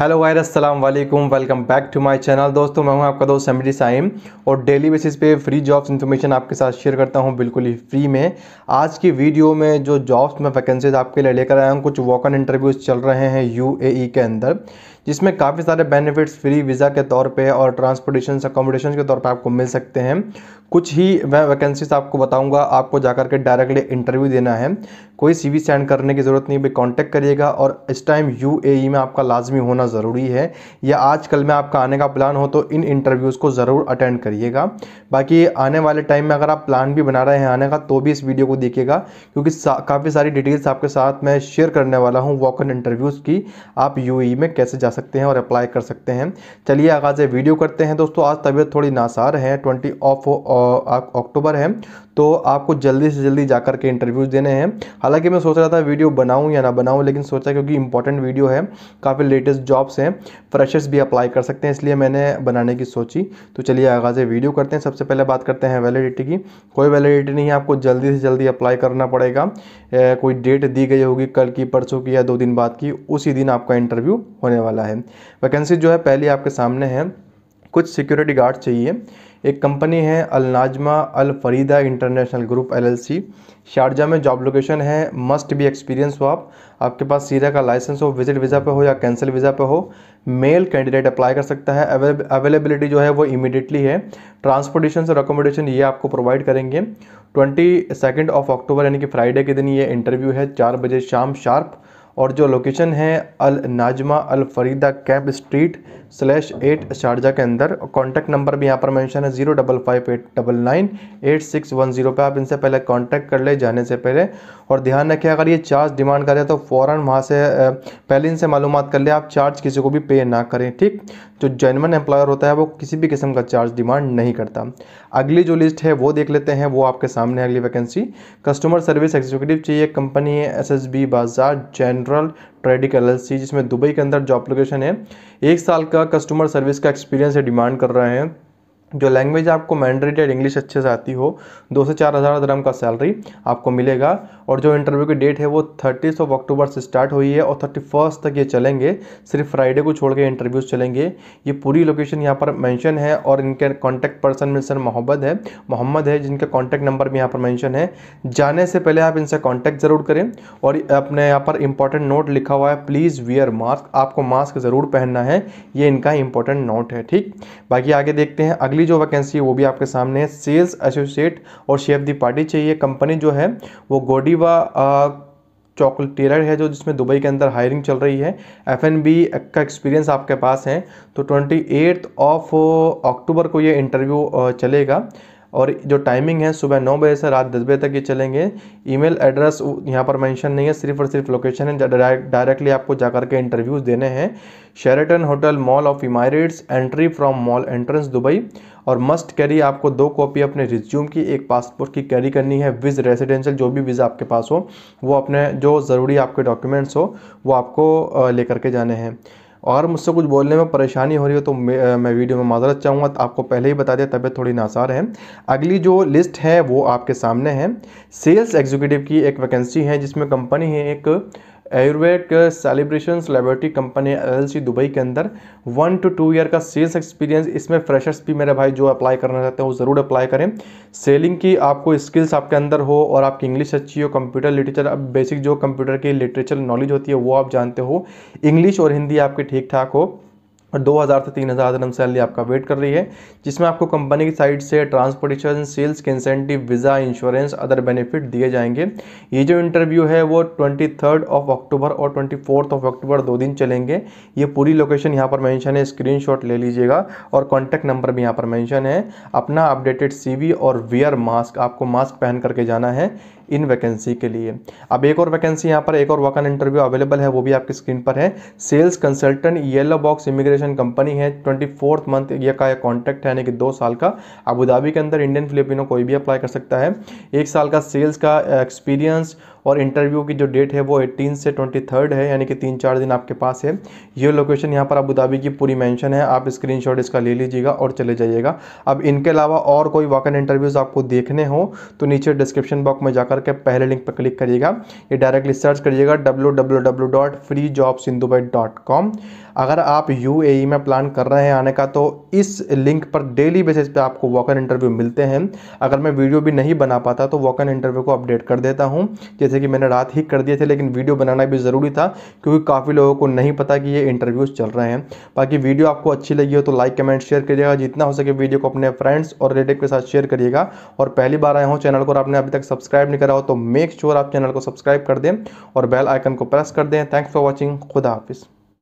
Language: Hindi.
हेलो वायर असलम वालेकुम welcome back to my channel दोस्तों मैं हूं आपका दोस्त समी साइम और डेली बेसिस पे फ्री जॉब्स इन्फॉर्मेशन आपके साथ शेयर करता हूं बिल्कुल ही फ्री में आज की वीडियो में जो जॉब्स में वैकेंसीज आपके लिए लेकर आया हूं कुछ वॉकन इंटरव्यूज़ चल रहे हैं यूएई e के अंदर जिसमें काफ़ी सारे बेनिफिट्स फ्री वीज़ा के तौर पे और ट्रांसपोर्टेशन अकोमोडेशन के तौर पे आपको मिल सकते हैं कुछ ही मैं वैकेंसीज आपको बताऊंगा आपको जाकर के डायरेक्टली इंटरव्यू देना है कोई सीवी सेंड करने की ज़रूरत नहीं भी कांटेक्ट करिएगा और इस टाइम यूएई e में आपका लाजमी होना ज़रूरी है या आजकल में आपका आने का प्लान हो तो इन इंटरव्यूज़ को ज़रूर अटेंड करिएगा बाकी आने वाले टाइम में अगर आप प्लान भी बना रहे हैं आने का तो भी इस वीडियो को देखिएगा क्योंकि सा, काफ़ी सारी डिटेल्स आपके साथ मैं शेयर करने वाला हूँ वॉक इंटरव्यूज़ की आप यू e में कैसे जा सकते हैं और अप्लाई कर सकते हैं चलिए आगाज़ वीडियो करते हैं दोस्तों आज तबीयत थोड़ी नासार है ट्वेंटी ऑफ अक्टूबर है तो आपको जल्दी से जल्दी जा के इंटरव्यूज़ देने हैं हालांकि मैं सोच रहा था वीडियो बनाऊँ या ना बनाऊँ लेकिन सोचा क्योंकि इंपॉर्टेंट वीडियो है काफ़ी लेटेस्ट जॉब्स हैं फ्रेशर्स भी अप्लाई कर सकते हैं इसलिए मैंने बनाने की सोची तो चलिए आगाज़ वीडियो करते हैं सबसे पहले बात करते हैं वैलिडिटी की कोई वैलिडिटी नहीं है आपको जल्दी से जल्दी अप्लाई करना पड़ेगा कोई डेट दी गई होगी कल की परसों की या दो दिन बाद की उसी दिन आपका इंटरव्यू होने वाला है वैकेंसी जो है पहले आपके सामने है कुछ सिक्योरिटी गार्ड चाहिए एक कंपनी है Al Najma Al Farida international group LLC Sharjah में जॉब लोकेशन है मस्ट बी एक्सपीरियंस हो आप आपके पास सीधा का लाइसेंस हो विजिट वीज़ा पे हो या कैंसिल वीज़ा पे हो मेल कैंडिडेट अप्लाई कर सकता है अवेलेबिलिटी जो है वो इमीडिएटली है ट्रांसपोर्टेशन और अकोमोडेशन ये आपको प्रोवाइड करेंगे ट्वेंटी सेकेंड ऑफ अक्टूबर यानी कि फ्राइडे के दिन ये इंटरव्यू है चार बजे शाम शार्प और जो लोकेशन है Al Najma Al Farida camp street slash eight Sharjah के अंदर कॉन्टैक्ट नंबर भी यहाँ पर मेंशन है zero double five eight double nine eight six one zero पर आप इनसे पहले कांटेक्ट कर ले जाने से पहले और ध्यान रखें अगर ये चार्ज डिमांड करें तो फ़ौर वहाँ से पहले इनसे मालूम कर ले आप चार्ज किसी को भी पे ना करें ठीक जो जेनवन एम्प्लॉयर होता है वो किसी भी किस्म का चार्ज डिमांड नहीं करता अगली जो लिस्ट है वो देख लेते हैं वो आपके सामने अगली वैकेंसी कस्टमर सर्विस एग्जीक्यूटिव चाहिए company S S B Bazaar Jain central trading L जिसमें दुबई के अंदर जॉब लोकेशन है एक साल का कस्टमर सर्विस का एक्सपीरियंस है डिमांड कर रहे हैं जो लैंग्वेज आपको मैंडेटेड या इंग्लिश अच्छे से आती हो दो से चार हज़ार दरम का सैलरी आपको मिलेगा और जो इंटरव्यू की डेट है वो थर्टीस ऑफ अक्टूबर से स्टार्ट हुई है और थर्टी फर्स्ट तक ये चलेंगे सिर्फ फ्राइडे को छोड़ के इंटरव्यूज़ चलेंगे ये पूरी लोकेशन यहाँ पर मैंशन है और इनके कॉन्टैक्ट पर्सन में सर मोहम्मद है मोहम्मद है जिनका कॉन्टैक्ट नंबर भी यहाँ पर मैंशन है जाने से पहले आप इनसे कॉन्टैक्ट ज़रूर करें और अपने यहाँ पर इंपॉर्टेंट नोट लिखा हुआ है प्लीज़ वियर मास्क आपको मास्क ज़रूर पहनना है ये इनका इंपॉर्टेंट नोट है ठीक बाकी आगे देखते हैं अगले अगली जो वैकेंसी है वो भी आपके सामने है सेल्स एसोसिएट और शेफ दी पार्टी चाहिए कंपनी जो है वो गोडीवा चॉकलेटेरर है जो जिसमें दुबई के अंदर हायरिंग चल रही है एफ का एक्सपीरियंस आपके पास है तो ट्वेंटी ऑफ अक्टूबर को ये इंटरव्यू चलेगा और जो टाइमिंग है सुबह नौ बजे से रात दस बजे तक ये चलेंगे ईमेल एड्रेस यहाँ पर मेंशन नहीं है सिर्फ और सिर्फ लोकेशन है डायरेक्टली आपको जाकर के इंटरव्यूज़ देने हैं Sheraton hotel mall of Emirates entry from mall entrance Dubai और मस्ट कैरी आपको दो कॉपी अपने रिज्यूम की एक पासपोर्ट की कैरी करनी है विज रेजिडेंशियल जो भी वीज़ा आपके पास हो वो अपने जो ज़रूरी आपके डॉक्यूमेंट्स हो वो आपको लेकर के जाने हैं और मुझसे कुछ बोलने में परेशानी हो रही हो तो मैं वीडियो में माजरत चाहूँगा तो आपको पहले ही बता दिया तबीयत थोड़ी नासार है अगली जो लिस्ट है वो आपके सामने है सेल्स एग्जीक्यूटिव की एक वैकेंसी है जिसमें कंपनी है एक Ayurveda celebration laboratory company LLC Dubai के अंदर वन टू टू ईयर का सेल्स एक्सपीरियंस इसमें फ्रेशर्स भी मेरे भाई जो अप्लाई करना चाहते हैं वो ज़रूर अप्लाई करें सेलिंग की आपको स्किल्स आपके अंदर हो और आपकी इंग्लिश अच्छी हो कंप्यूटर लिटरेचर अब बेसिक जो कंप्यूटर की लिटरेचर नॉलेज होती है वो आप जानते हो इंग्लिश और हिंदी आपके ठीक ठाक हो और 2000 से 3000 हज़ार दिनम सैलरी आपका वेट कर रही है जिसमें आपको कंपनी की साइड से ट्रांसपोर्टेशन सेल्स के incentive visa insurance other benefit दिए जाएंगे ये जो इंटरव्यू है वो ट्वेंटी थर्ड ऑफ अक्टूबर और ट्वेंटी फोर्थ ऑफ अक्टूबर दो दिन चलेंगे ये पूरी लोकेशन यहाँ पर मैंशन है स्क्रीन ले लीजिएगा और कॉन्टैक्ट नंबर भी यहाँ पर मैंशन है अपना अपडेटेड सी और वियर मास्क आपको मास्क पहन करके जाना है इन वैकेंसी के लिए अब एक और वैकेंसी यहाँ पर एक और वकन इंटरव्यू अवेलेबल है वो भी आपकी स्क्रीन पर है sales consultant yellow box immigration company है ट्वेंटी फोर्थ मंथ ये का कॉन्ट्रैक्ट है यानी कि दो साल का अबूधाबी के अंदर इंडियन फिलिपिनो कोई भी अप्लाई कर सकता है एक साल का सेल्स का एक्सपीरियंस uh, और इंटरव्यू की जो डेट है वो एटीन से ट्वेंटी थर्ड है यानी कि तीन चार दिन आपके पास है ये लोकेशन यहाँ पर अबूधाबी की पूरी मैंशन है आप स्क्रीन इसका ले लीजिएगा और चले जाइएगा अब इनके अलावा और कोई वाकन इंटरव्यूज़ आपको देखने हो तो नीचे डिस्क्रिप्शन बॉक्स में जाकर के पहले लिंक पर क्लिक करिएगा ये डायरेक्टली सर्च करिएगा डब्ल्यू अगर आप यू e में प्लान कर रहे हैं आने का तो इस लिंक पर डेली बेसिस पे आपको वॉकन इंटरव्यू मिलते हैं अगर मैं वीडियो भी नहीं बना पाता तो वॉकन इंटरव्यू को अपडेट कर देता हूं जैसे जैसे कि मैंने रात ही कर दिए थे लेकिन वीडियो बनाना भी ज़रूरी था क्योंकि काफ़ी लोगों को नहीं पता कि ये इंटरव्यूज़ चल रहे हैं बाकी वीडियो आपको अच्छी लगी हो तो लाइक कमेंट शेयर करिएगा जितना हो सके वीडियो को अपने फ्रेंड्स और रिलेटिव के साथ शेयर करिएगा और पहली बार आए हो चैनल को और आपने अभी तक सब्सक्राइब नहीं करा हो तो मेक श्योर आप चैनल को सब्सक्राइब कर दें और बेल आइकन को प्रेस कर दें थैंक्स फॉर वॉचिंग खुदा हाफिज़